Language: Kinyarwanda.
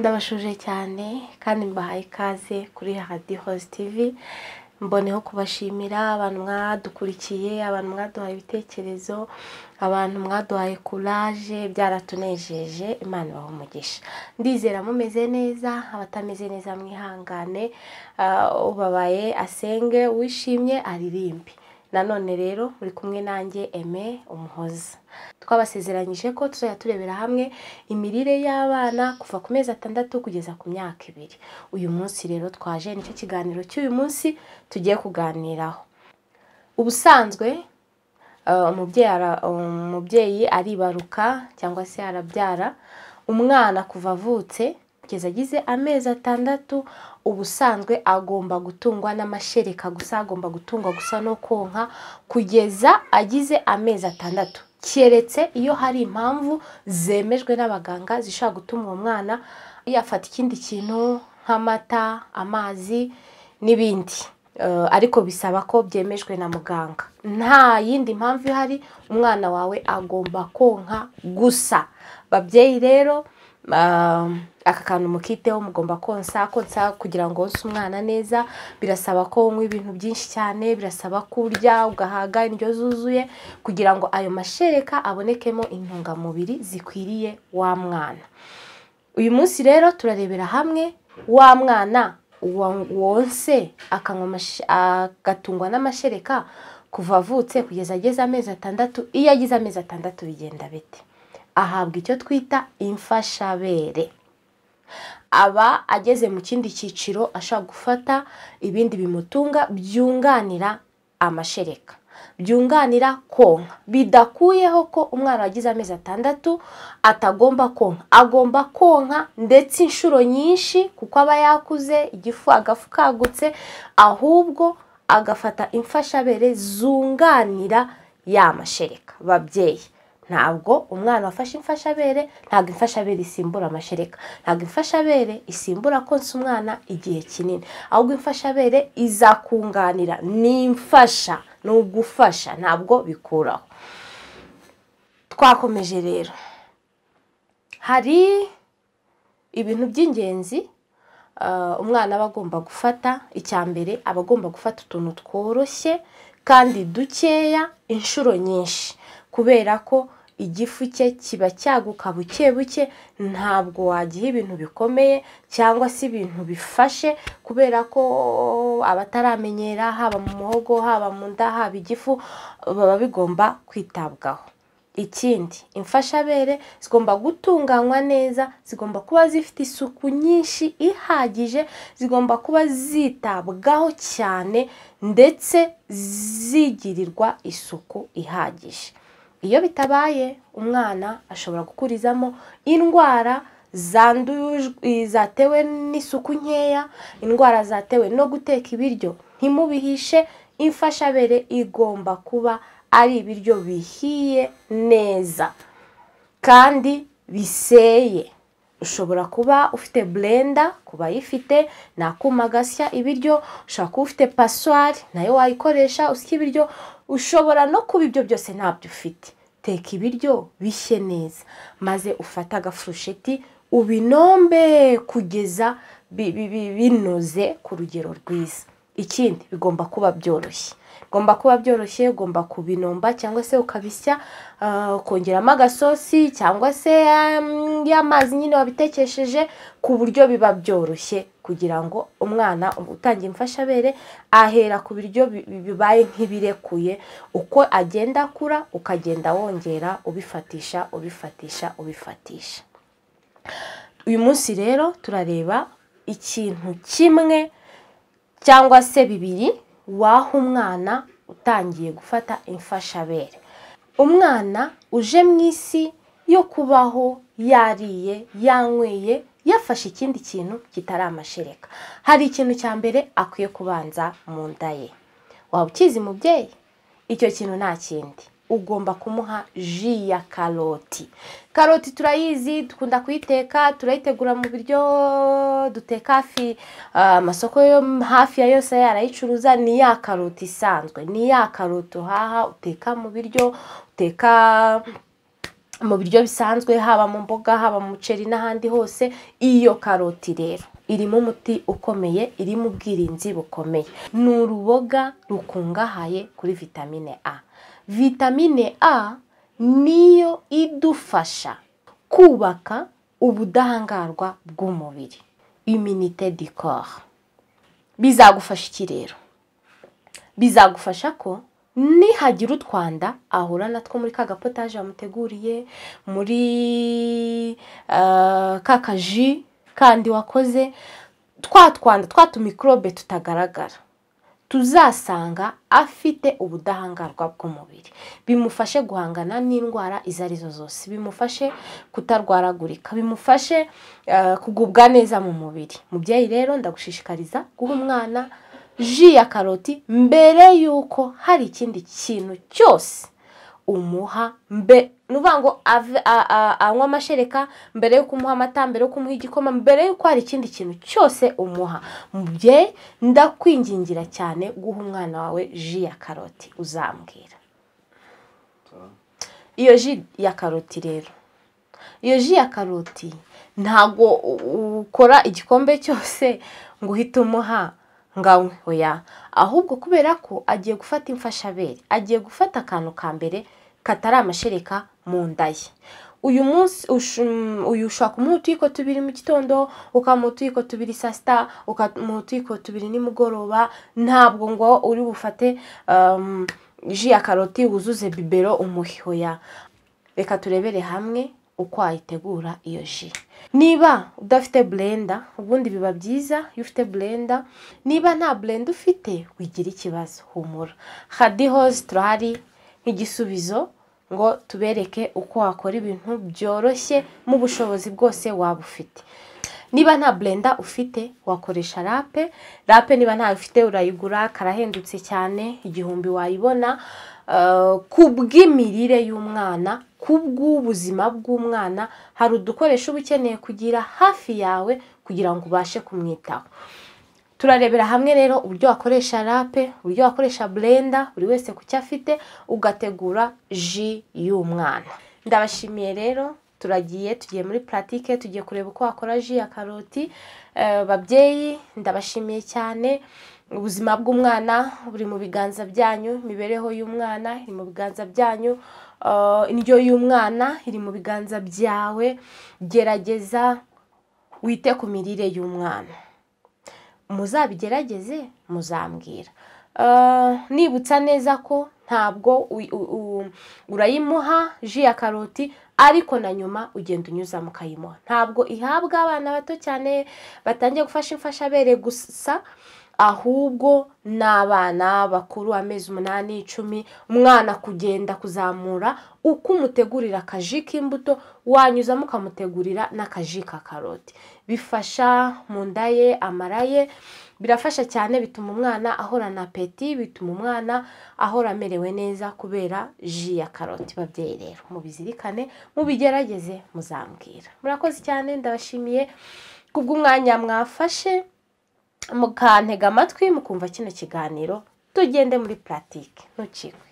ndabashuje cyane kandi mbahaye ikaze kuri radiyo hozi tivi mboneho kubashimira abantu mwadukurikiye abantu mwaduhaye ibitekerezo abantu mwaduhaye kuraje byaratunejeje imana ibaha umugisha ndizera mumeze neza abatameze neza mwihangane ah, ubabaye asenge wishimye aririmbe nanone rero uri kumwe nanjye eme umuhoza twabasezeranyije ko tuzajya turebera hamwe imirire y'abana kuva ku mezi atandatu kugeza ku myaka ibiri uyu munsi rero twaje nicyo kiganiro cy'uyu munsi tugiye kuganiraho ubusanzwe eh, umubyeyi aribaruka cyangwa se arabyara umwana kuva avutse kugeza agize amezi atandatu ubusanzwe agomba gutungwa n'amashereka gusa agomba gutungwa gusa no konka kugeza agize amezi atandatu keretse iyo hari impamvu zemejwe n'abaganga zishobora gutuma uwo mwana yafata ikindi kintu nk'amata amazi n'ibindi eh, ariko bisaba ko byemejwe na muganga nta yindi mpamvu ihari umwana wawe agomba konka gusa babyeyi rero Um, aka kantu mukiteho mugomba konsa konsa kugira ngo wonse umwana neza birasaba ko unywa ibintu byinshi cyane birasaba kurya ugahaga indyo zuzuye kugira ngo ayo mashereka abonekemo intungamubiri zikwiriye wa mwana uyu munsi rero turarebera hamwe wa mwana wonse agatungwa n'amashereka kuva avutse kugeza ageze amezi atandatu iyo agize amezi atandatu bigenda bite ahabwa icyo twita imfashabere aba ageze mu kindi cyiciro ashaka gufata ibindi bimutunga byunganira amashereka byunganira konka bidakuyeho ko umwana wagize amezi atandatu atagomba konka agomba konka ndetse inshuro nyinshi kuko aba yakuze igifu agafu kagutse ahubwo agafata imfashabere zunganira ya mashereka babyeyi ntabwo umwana wafashe imfashabere ntabwo imfashabere isimbura amashereka ntabwo imfashabere isimbura konsa umwana igihe kinini ahubwo imfashabere izakunganira ni imfasha ni ugufasha ntabwo bikuraho twakomeje rero hari ibintu by'ingenzi uh, umwana aba agomba gufata icya mbere aba agomba gufata utuntu tworoshye kandi dukeya inshuro nyinshi kubera ko igifu cye kiba cyaguka buke buke ntabwo wagiha ibintu bikomeye cyangwa se ibintu bifashe kubera ko abataramenyera haba mu muhogo haba mu nda haba igifu baba bigomba kwitabwaho ikindi imfashabere zigomba gutunganywa neza zigomba kuba zifite isuku nyinshi ihagije zigomba kuba zitabwaho cyane ndetse zigirirwa isuku ihagije iyo bitabaye umwana ashobora gukurizamo indwara zatewe n'isuku nkeya indwara zatewe no guteka ibiryo ntimubihishe imfashabere igomba kuba ari ibiryo bihiye neza kandi biseye ushobora kuba ufite burenda ku bayifite ni akuma gasya ibiryo ushobora kuba ufite paswari nayo wayikoresha usya ibiryo ushobora no kuba ibyo byose ntabyo ufite teka ibiryo bishye neza maze ufate agafurusheti ubinombe kugeza binoze ku rugero rwiza ikindi bigomba kuba byoroshye gomba kuba byoroshye ugomba kubinomba cyangwa se ukabisya uh, ukongeramo agasosi cyangwa se um, y'amazi nyine wabitekesheje ku buryo biba byoroshye kugira ngo umwana utangiye imfashabere ahera ku biryo bibaye nk'ibirekuye uko agenda akura ukagenda wongera ubifatisha ubifatisha ubifatisha uyu munsi rero turareba ikintu kimwe cyangwa se bibiri waha umwana utangiye gufata imfashabere umwana uje mu isi yo kubaho yariye yanyweye yafashe ikindi kintu kitari amashereka hari ikintu cya mbere akwiye kubanza mu nda ye waba ukizi mubyeyi icyo kintu nta kindi ugomba kumuha ji ya karoti karoti turayizi dukunda kuyiteka turayitegura mu biryo duteka hafi ah, amasoko yo hafi ya yose yarayicuruza ni ya karoti isanzwe ni ya karoti uhaha uteka mu biryo uteka mu biryo bisanzwe haba mu mboga haba mu muceri n'ahandi hose iyo karoti rero irimo umuti ukomeye irimo ubwirinzi bukomeye ni uruboga rukungahaye kuri vitamine a vitamine a niyo idufasha kubaka ubudahangarwa bw'umubiri iminite di corps bizagufasha iki rero bizagufasha ko nihagira utwanda ahura natwo muri ka gapotaje yamuteguriye muri eh, ka kaji kandi wakoze twa twanda twa tumikorobe tutagaragara tuzasanga afite ubudahangarwa bw'umubiri bimufashe guhangana n'indwara izo arizo zose bimufashe kutarwaragurika bimufashe eh, kugubwa neza mu mubiri mubyeyi rero ndagushishikariza guha umwana ji ya karoti mbere y'uko hari ikindi kintu cyose umuha mbe ni ngo anywa amashereka mbere yo kumuha amata mbere yo kumuha igikoma mbere yuko hari ikindi kintu cyose umuha mubyeyi ndakwingingira cyane guha umwana wawe ji ya karoti uzambwira iyo ji ya karoti rero iyo ji ya karoti ntabwo ukora igikombe cyose ngo uhite umuha nganywe oya ahubwo kubera ko agiye gufata imfashabere agiye gufata akantu ka mbere katari amashereka mu nda ye uyu munsi mm, uyu ushobora kumuha utuyiko tubiri mu gitondo ukamuha utuyiko tubiri saa sita ukamuha utuyiko tubiri nimugoroba ntabwo ngo uri bufate um, ji ya karoti wuzuze bibero umuhoya reka turebere hamwe uko wayitegura iyo ji niba udafite burenda ubundi biba byiza iyo ufite burenda niba nta burenda ufite wigira ikibazo humura hadihoze turahari nk'igisubizo ngo tubereke uko wakora ibintu byoroshye mu bushobozi bwose waba ufite niba nta burenda ufite wakoresha rape rape niba ntayo ufite urayigura karahendutse cyane igihumbi wayibona eh, ku bw'imirire y'umwana ku bw'ubuzima bw'umwana hari udukoresho uba ukeneye kugira hafi yawe kugira ngo ubashe kumwitaho turarebera hamwe rero uburyo wakoresha rape uburyo wakoresha burenda buri wese ku cyo afite ugategura ji y'umwana ndabashimiye rero turagiye tugiye muri puratike tugiye kureba uko wakora ji ya karoti eh, babyeyi ndabashimiye cyane ubuzima bw'umwana buri mu biganza byanyu imibereho y'umwana iri mu biganza byanyu eh, indyo y'umwana iri mu biganza byawe gerageza wite ku mirire y'umwana muzabigerageze muzambwira eh, nibutsa neza ko ntabwo urayimuha ji ya karoti ariko na nyuma ugenda unyuza mukayimuha ntabwo ihabwa abana bato cyane batangiye gufasha imfashabere gusa ahubwo ni abana bakuru amezi umunani icumi umwana kugenda kuzamura uko umutegurira akaji k'imbuto wanyuzamo ukamutegurira n'akaji ka karoti bifasha mu nda ye amara ye birafasha cyane bituma umwana ahorana peti bituma umwana ahora amerewe neza kubera ji ya karoti babyeyi rero mubizirikane mubigerageze muzambwira murakoze cyane ndabashimiye kubw'umwanya mwafashe mukantega amatwi mukumva kino kiganiro tugende muri puratike ntukikwe